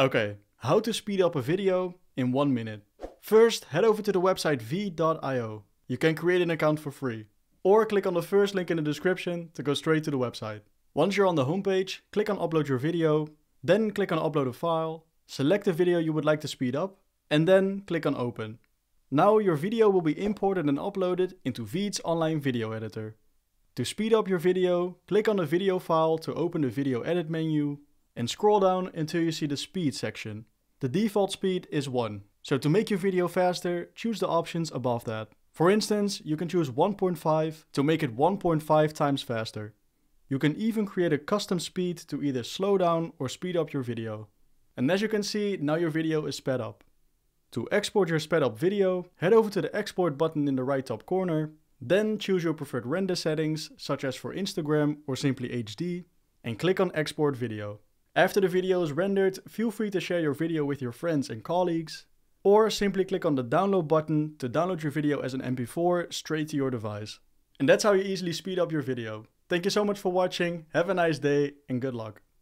Okay, how to speed up a video in one minute. First, head over to the website v.io. You can create an account for free. Or click on the first link in the description to go straight to the website. Once you're on the homepage, click on upload your video, then click on upload a file, select the video you would like to speed up, and then click on open. Now your video will be imported and uploaded into Veed's online video editor. To speed up your video, click on the video file to open the video edit menu, and scroll down until you see the speed section. The default speed is 1. So to make your video faster, choose the options above that. For instance, you can choose 1.5 to make it 1.5 times faster. You can even create a custom speed to either slow down or speed up your video. And as you can see, now your video is sped up. To export your sped up video, head over to the export button in the right top corner, then choose your preferred render settings, such as for Instagram or simply HD, and click on export video. After the video is rendered, feel free to share your video with your friends and colleagues, or simply click on the download button to download your video as an MP4 straight to your device. And that's how you easily speed up your video. Thank you so much for watching, have a nice day, and good luck.